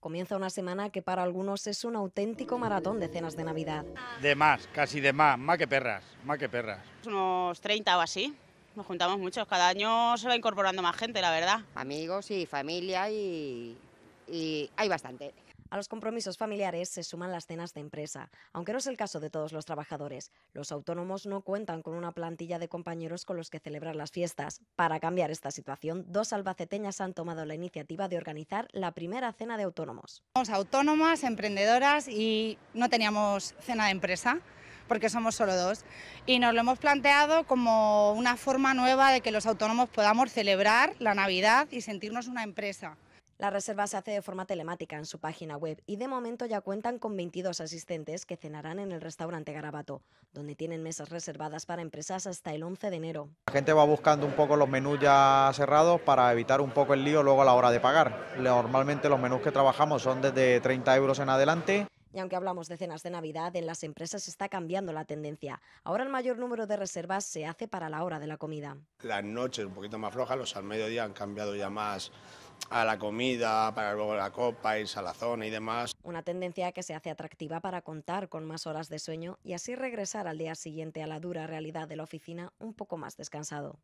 Comienza una semana que para algunos es un auténtico maratón de cenas de Navidad. De más, casi de más, más que perras, más que perras. Unos 30 o así, nos juntamos muchos, cada año se va incorporando más gente, la verdad. Amigos y familia y, y hay bastante. A los compromisos familiares se suman las cenas de empresa, aunque no es el caso de todos los trabajadores. Los autónomos no cuentan con una plantilla de compañeros con los que celebrar las fiestas. Para cambiar esta situación, dos albaceteñas han tomado la iniciativa de organizar la primera cena de autónomos. Somos autónomas, emprendedoras y no teníamos cena de empresa porque somos solo dos. Y nos lo hemos planteado como una forma nueva de que los autónomos podamos celebrar la Navidad y sentirnos una empresa. La reserva se hace de forma telemática en su página web y de momento ya cuentan con 22 asistentes que cenarán en el restaurante Garabato, donde tienen mesas reservadas para empresas hasta el 11 de enero. La gente va buscando un poco los menús ya cerrados para evitar un poco el lío luego a la hora de pagar. Normalmente los menús que trabajamos son desde 30 euros en adelante. Y aunque hablamos de cenas de Navidad, en las empresas está cambiando la tendencia. Ahora el mayor número de reservas se hace para la hora de la comida. Las noches un poquito más flojas, los al mediodía han cambiado ya más a la comida, para luego la copa, y a la zona y demás. Una tendencia que se hace atractiva para contar con más horas de sueño y así regresar al día siguiente a la dura realidad de la oficina un poco más descansado.